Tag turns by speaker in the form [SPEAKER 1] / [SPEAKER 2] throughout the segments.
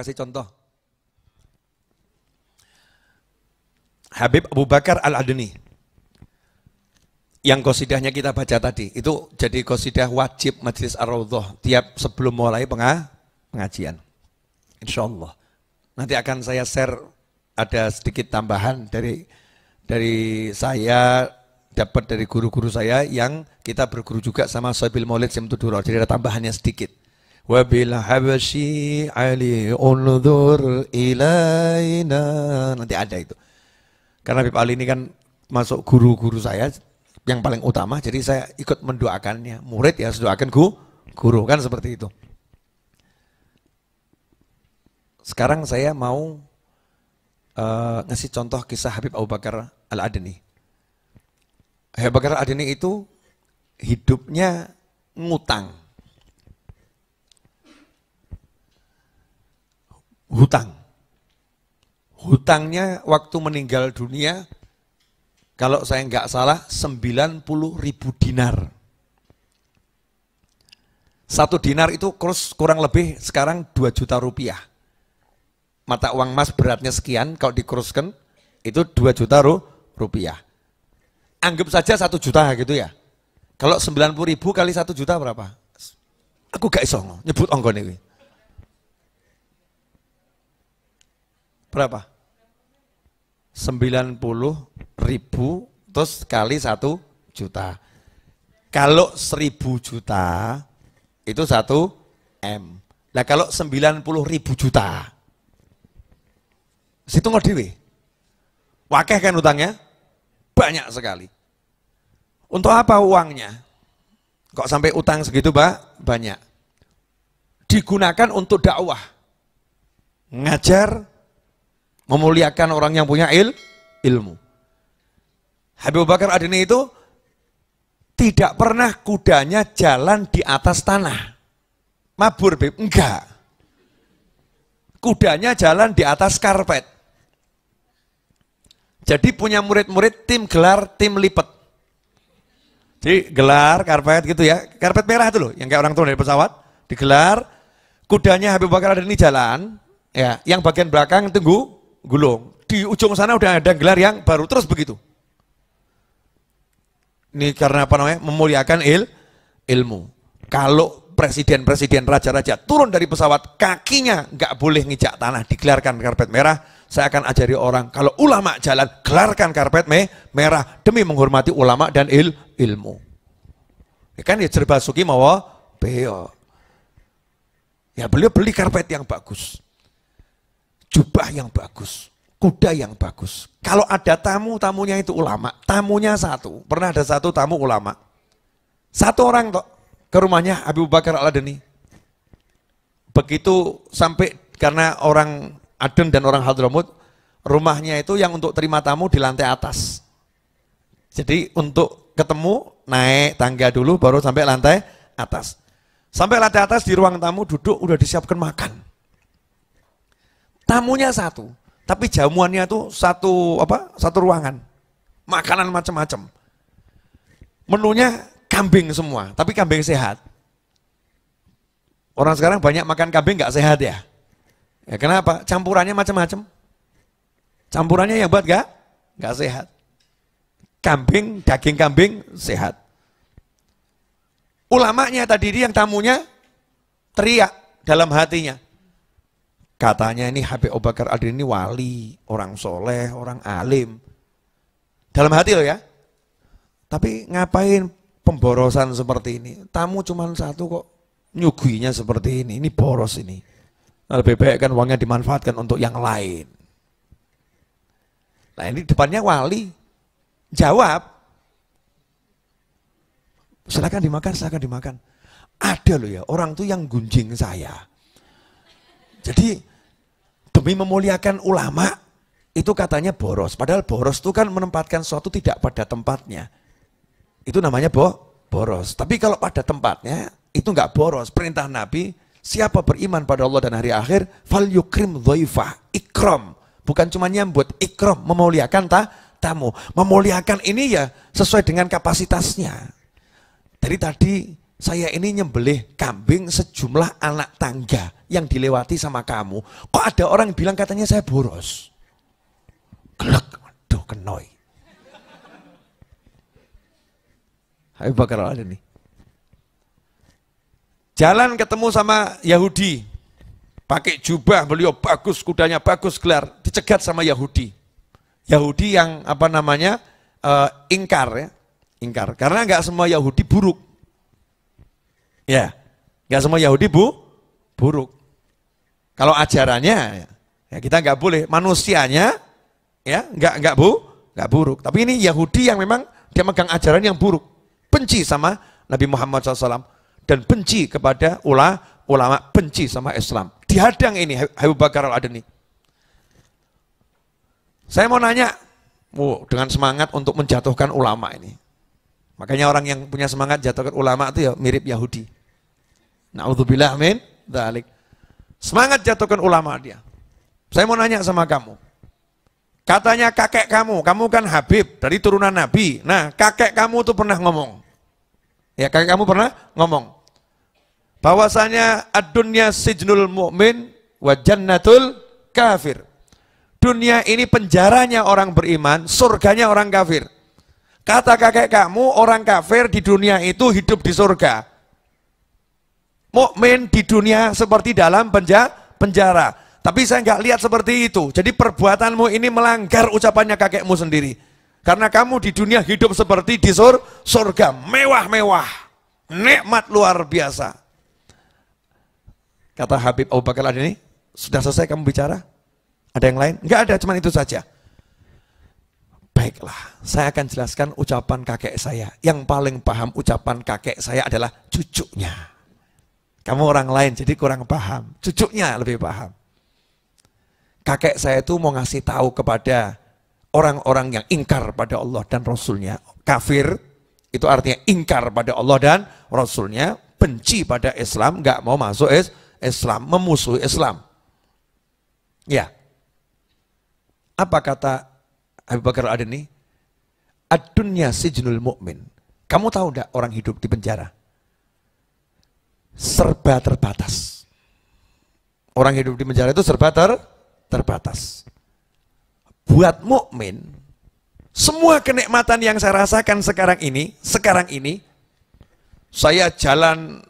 [SPEAKER 1] kasih contoh. Habib Abu Bakar Al-Adni. Yang kosidahnya kita baca tadi, itu jadi kosidah wajib majelis ar -Rawdoh. tiap sebelum mulai pengah, pengajian. Insya Allah. Nanti akan saya share ada sedikit tambahan dari dari saya dapat dari guru-guru saya yang kita berguru juga sama Soibil Maulid Simtuduro. Jadi ada tambahannya sedikit. Wabil habasyi Ali unzur ilaina. Nanti ada itu. Karena Habib Ali ini kan masuk guru-guru saya yang paling utama, jadi saya ikut mendoakannya. Murid ya harus doakan guru, guru kan seperti itu. Sekarang saya mau uh, ngasih contoh kisah Habib Abu Bakar al Adeni Habib Bakar al Adeni itu hidupnya ngutang. hutang. Hutangnya waktu meninggal dunia, kalau saya nggak salah, 90 ribu dinar. Satu dinar itu kurang lebih sekarang 2 juta rupiah. Mata uang emas beratnya sekian, kalau dikuruskan itu 2 juta rupiah. Anggap saja satu juta gitu ya. Kalau 90 ribu kali satu juta berapa? Aku gak iso nyebut ongkone berapa? 90 ribu terus kali satu juta. Kalau 1000 juta itu 1 M. Nah kalau 90 ribu juta, situ ngedewe. Wakeh kan utangnya? Banyak sekali. Untuk apa uangnya? Kok sampai utang segitu, Pak? Banyak. Digunakan untuk dakwah. Ngajar, memuliakan orang yang punya il, ilmu. Habib Bakar Adini itu tidak pernah kudanya jalan di atas tanah. Mabur, Bib. Enggak. Kudanya jalan di atas karpet. Jadi punya murid-murid tim gelar, tim lipat. Jadi gelar, karpet gitu ya. Karpet merah itu loh, yang kayak orang turun dari pesawat. Digelar, kudanya Habib Bakar Adini jalan. ya Yang bagian belakang tunggu gulung. Di ujung sana udah ada gelar yang baru terus begitu. Ini karena apa namanya? Memuliakan il, ilmu. Kalau presiden-presiden raja-raja turun dari pesawat, kakinya nggak boleh ngijak tanah, digelarkan karpet merah. Saya akan ajari orang, kalau ulama jalan, gelarkan karpet me, merah demi menghormati ulama dan il, ilmu. Ya kan ya serba suki mawa beo. Ya beliau beli karpet yang bagus jubah yang bagus, kuda yang bagus. Kalau ada tamu, tamunya itu ulama. Tamunya satu. Pernah ada satu tamu ulama. Satu orang tok ke rumahnya Abu Bakar Al-Adeni. Begitu sampai karena orang Aden dan orang Hadramut, rumahnya itu yang untuk terima tamu di lantai atas. Jadi untuk ketemu naik tangga dulu baru sampai lantai atas. Sampai lantai atas di ruang tamu duduk udah disiapkan makan. Tamunya satu, tapi jamuannya tuh satu apa? Satu ruangan. Makanan macam-macam. Menunya kambing semua, tapi kambing sehat. Orang sekarang banyak makan kambing nggak sehat ya. Ya kenapa? Campurannya macam-macam. Campurannya yang buat nggak? Nggak sehat. Kambing, daging kambing sehat. Ulamanya tadi yang tamunya teriak dalam hatinya. Katanya ini Habib Obakar Bakar ini wali, orang soleh, orang alim. Dalam hati loh ya. Tapi ngapain pemborosan seperti ini? Tamu cuma satu kok nyuguinya seperti ini. Ini boros ini. Lebih baik kan uangnya dimanfaatkan untuk yang lain. Nah ini depannya wali. Jawab. Silahkan dimakan, silahkan dimakan. Ada loh ya, orang tuh yang gunjing saya. Jadi demi memuliakan ulama itu katanya boros. Padahal boros itu kan menempatkan sesuatu tidak pada tempatnya. Itu namanya bo boros. Tapi kalau pada tempatnya itu nggak boros. Perintah Nabi siapa beriman pada Allah dan hari akhir fal yukrim dhaifah ikram. Bukan cuma nyambut ikram memuliakan ta tamu. Memuliakan ini ya sesuai dengan kapasitasnya. Dari tadi saya ini nyembelih kambing sejumlah anak tangga yang dilewati sama kamu. Kok ada orang bilang katanya saya boros? Gelek, aduh kenoi. Ayo bakar ada nih. Jalan ketemu sama Yahudi. Pakai jubah, beliau bagus, kudanya bagus, gelar. Dicegat sama Yahudi. Yahudi yang apa namanya, uh, ingkar ya. Ingkar, karena nggak semua Yahudi buruk Ya, nggak semua Yahudi bu, buruk. Kalau ajarannya, ya kita nggak boleh. Manusianya, ya nggak nggak bu, nggak buruk. Tapi ini Yahudi yang memang dia megang ajaran yang buruk, benci sama Nabi Muhammad SAW dan benci kepada ulah ulama, benci sama Islam. Dihadang ini Abu Bakar al Adani. Saya mau nanya, wow, dengan semangat untuk menjatuhkan ulama ini. Makanya orang yang punya semangat jatuhkan ulama itu ya mirip Yahudi. Na'udzubillah min dalik. Semangat jatuhkan ulama dia. Saya mau nanya sama kamu. Katanya kakek kamu, kamu kan Habib dari turunan Nabi. Nah, kakek kamu tuh pernah ngomong. Ya, kakek kamu pernah ngomong. Bahwasanya ad sijnul mu'min wa jannatul kafir. Dunia ini penjaranya orang beriman, surganya orang kafir. Kata kakek kamu, orang kafir di dunia itu hidup di surga mukmin di dunia seperti dalam penja penjara. Tapi saya nggak lihat seperti itu. Jadi perbuatanmu ini melanggar ucapannya kakekmu sendiri. Karena kamu di dunia hidup seperti di sur surga, mewah-mewah, nikmat luar biasa. Kata Habib Abu Bakar ini, sudah selesai kamu bicara? Ada yang lain? Enggak ada, cuman itu saja. Baiklah, saya akan jelaskan ucapan kakek saya. Yang paling paham ucapan kakek saya adalah cucunya. Kamu orang lain jadi kurang paham. Cucuknya lebih paham. Kakek saya itu mau ngasih tahu kepada orang-orang yang ingkar pada Allah dan Rasulnya. Kafir itu artinya ingkar pada Allah dan Rasulnya. Benci pada Islam, nggak mau masuk Islam, memusuhi Islam. Ya. Apa kata Habib Bakar Adeni? Ad-dunya sijnul mu'min. Kamu tahu tidak orang hidup di penjara? serba terbatas. Orang hidup di penjara itu serba ter, terbatas. Buat mukmin, semua kenikmatan yang saya rasakan sekarang ini, sekarang ini, saya jalan,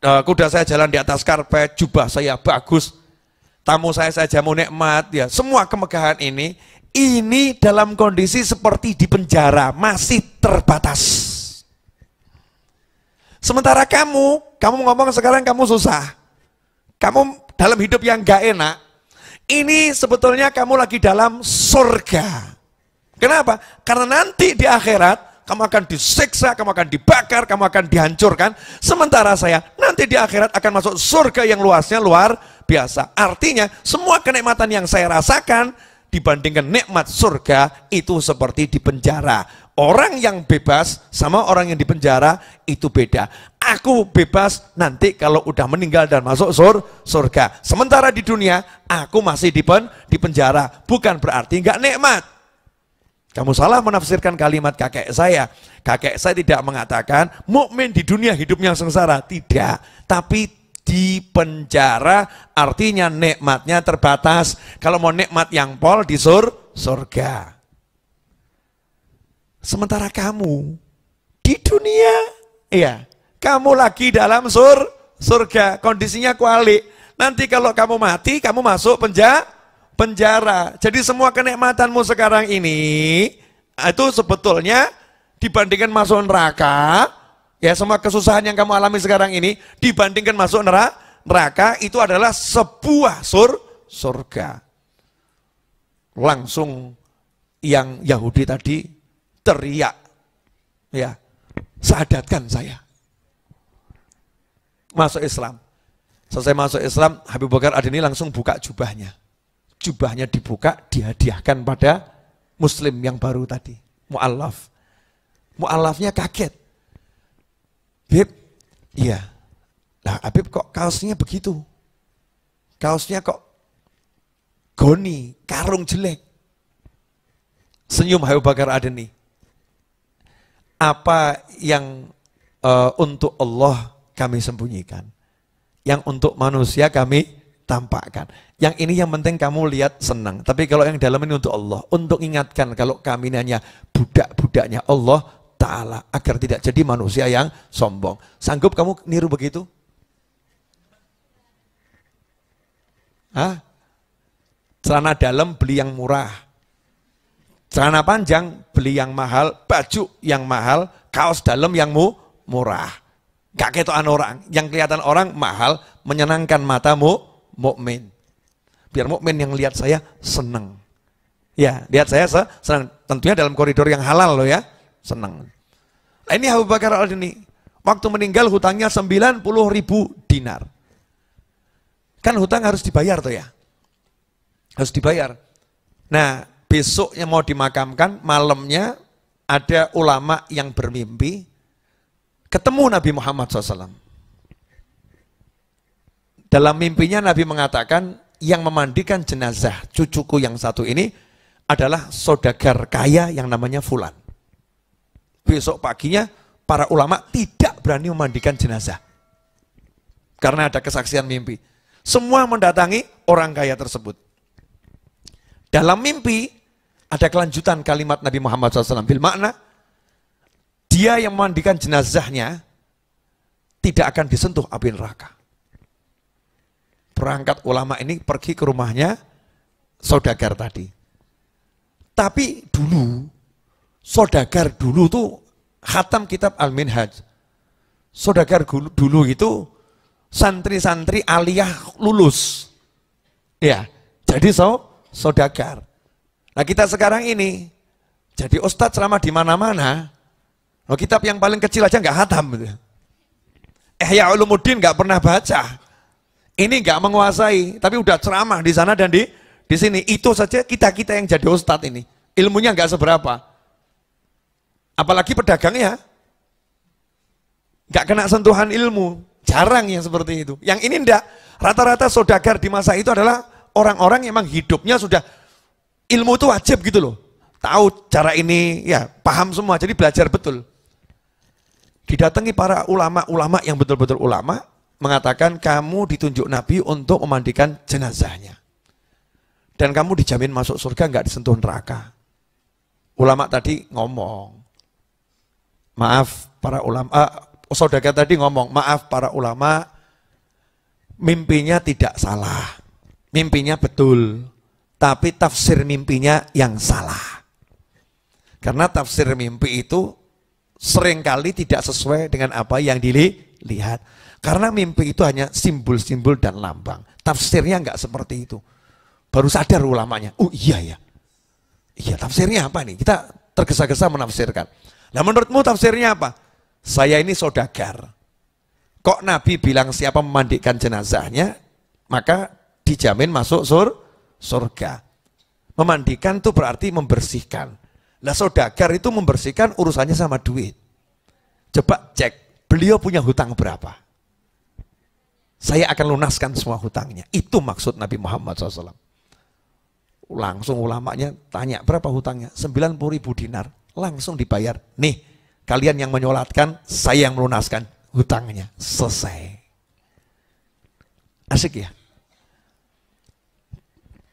[SPEAKER 1] eh, kuda saya jalan di atas karpet, jubah saya bagus, tamu saya saja mau nikmat, ya semua kemegahan ini, ini dalam kondisi seperti di penjara, masih terbatas. Sementara kamu kamu ngomong sekarang kamu susah. Kamu dalam hidup yang gak enak. Ini sebetulnya kamu lagi dalam surga. Kenapa? Karena nanti di akhirat kamu akan disiksa, kamu akan dibakar, kamu akan dihancurkan. Sementara saya nanti di akhirat akan masuk surga yang luasnya luar biasa. Artinya semua kenikmatan yang saya rasakan dibandingkan nikmat surga itu seperti di penjara. Orang yang bebas sama orang yang di penjara itu beda aku bebas nanti kalau udah meninggal dan masuk sur surga. Sementara di dunia, aku masih dipen, di penjara. Bukan berarti nggak nikmat. Kamu salah menafsirkan kalimat kakek saya. Kakek saya tidak mengatakan mukmin di dunia hidupnya sengsara. Tidak, tapi di penjara artinya nikmatnya terbatas. Kalau mau nikmat yang pol di sur surga. Sementara kamu di dunia, ya kamu lagi dalam sur surga. Kondisinya kualik. Nanti kalau kamu mati, kamu masuk penja penjara. Jadi semua kenikmatanmu sekarang ini, ah, itu sebetulnya dibandingkan masuk neraka, ya semua kesusahan yang kamu alami sekarang ini, dibandingkan masuk neraka, neraka itu adalah sebuah sur surga. Langsung yang Yahudi tadi teriak, ya, sadatkan saya masuk Islam. Selesai masuk Islam, Habib Bakar Adini langsung buka jubahnya. Jubahnya dibuka, dihadiahkan pada muslim yang baru tadi, Mu'allaf Mu'allafnya kaget. Habib, iya. nah Habib kok kaosnya begitu? Kaosnya kok goni, karung jelek. Senyum Habib Bakar Adini Apa yang uh, untuk Allah kami sembunyikan. Yang untuk manusia kami tampakkan. Yang ini yang penting kamu lihat senang. Tapi kalau yang dalam ini untuk Allah. Untuk ingatkan kalau kami hanya budak-budaknya Allah Ta'ala. Agar tidak jadi manusia yang sombong. Sanggup kamu niru begitu? Hah? Celana dalam beli yang murah. Celana panjang beli yang mahal. Baju yang mahal. Kaos dalam yang mu murah Gak ketokan orang. Yang kelihatan orang mahal, menyenangkan matamu mukmin. Biar mukmin yang lihat saya senang. Ya, lihat saya senang. Tentunya dalam koridor yang halal loh ya. Senang. Nah, ini Abu Bakar al ini. Waktu meninggal hutangnya 90 ribu dinar. Kan hutang harus dibayar tuh ya. Harus dibayar. Nah, besoknya mau dimakamkan, malamnya ada ulama yang bermimpi, ketemu Nabi Muhammad SAW. Dalam mimpinya Nabi mengatakan, yang memandikan jenazah cucuku yang satu ini adalah saudagar kaya yang namanya Fulan. Besok paginya para ulama tidak berani memandikan jenazah. Karena ada kesaksian mimpi. Semua mendatangi orang kaya tersebut. Dalam mimpi ada kelanjutan kalimat Nabi Muhammad SAW. Bil makna, dia yang memandikan jenazahnya tidak akan disentuh api neraka. Perangkat ulama ini pergi ke rumahnya saudagar tadi. Tapi dulu, saudagar dulu tuh khatam kitab Al-Minhaj. Saudagar dulu itu santri-santri aliyah lulus. Ya, jadi so, saudagar. Nah kita sekarang ini, jadi ustadz selama di mana-mana, Nah, kitab yang paling kecil aja nggak hatam. Eh, ya Ulumuddin nggak pernah baca. Ini nggak menguasai, tapi udah ceramah di sana dan di di sini. Itu saja kita-kita yang jadi ustadz ini. Ilmunya nggak seberapa. Apalagi pedagangnya. Ya. Nggak kena sentuhan ilmu. Jarang yang seperti itu. Yang ini ndak. Rata-rata sodagar di masa itu adalah orang-orang yang memang hidupnya sudah ilmu itu wajib gitu loh. Tahu cara ini, ya paham semua. Jadi belajar betul. Didatangi para ulama-ulama yang betul-betul ulama, mengatakan kamu ditunjuk Nabi untuk memandikan jenazahnya. Dan kamu dijamin masuk surga, nggak disentuh neraka. Ulama tadi ngomong, maaf para ulama, uh, saudara tadi ngomong, maaf para ulama, mimpinya tidak salah. Mimpinya betul, tapi tafsir mimpinya yang salah. Karena tafsir mimpi itu seringkali tidak sesuai dengan apa yang dilihat. Karena mimpi itu hanya simbol-simbol dan lambang. Tafsirnya nggak seperti itu. Baru sadar ulamanya, oh iya ya. Iya tafsirnya apa nih? Kita tergesa-gesa menafsirkan. Nah menurutmu tafsirnya apa? Saya ini sodagar. Kok Nabi bilang siapa memandikan jenazahnya, maka dijamin masuk sur surga. Memandikan itu berarti membersihkan. Lah saudagar itu membersihkan urusannya sama duit. Coba cek, beliau punya hutang berapa? Saya akan lunaskan semua hutangnya. Itu maksud Nabi Muhammad SAW. Langsung ulamanya tanya, berapa hutangnya? 90 ribu dinar. Langsung dibayar. Nih, kalian yang menyolatkan, saya yang melunaskan hutangnya. Selesai. Asik ya?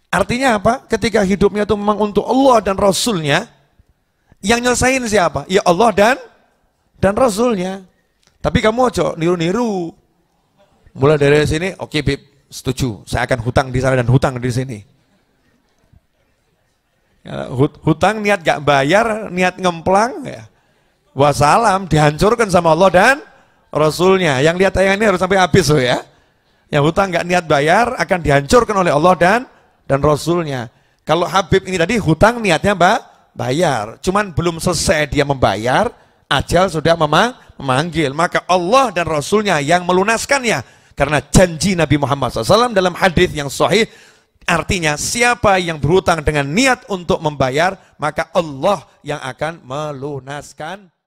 [SPEAKER 1] Artinya apa? Ketika hidupnya itu memang untuk Allah dan Rasulnya, yang nyelesain siapa? Ya Allah dan dan Rasulnya. Tapi kamu ojo niru-niru. Mulai dari sini, oke okay, Bib, setuju. Saya akan hutang di sana dan hutang di sini. Ya, hutang niat gak bayar, niat ngemplang ya. Wassalam dihancurkan sama Allah dan Rasulnya. Yang lihat tayangan ini harus sampai habis loh ya. Yang hutang nggak niat bayar akan dihancurkan oleh Allah dan dan Rasulnya. Kalau Habib ini tadi hutang niatnya mbak bayar. Cuman belum selesai dia membayar, ajal sudah memang memanggil. Maka Allah dan Rasulnya yang melunaskannya. Karena janji Nabi Muhammad SAW dalam hadis yang sahih, artinya siapa yang berhutang dengan niat untuk membayar, maka Allah yang akan melunaskan.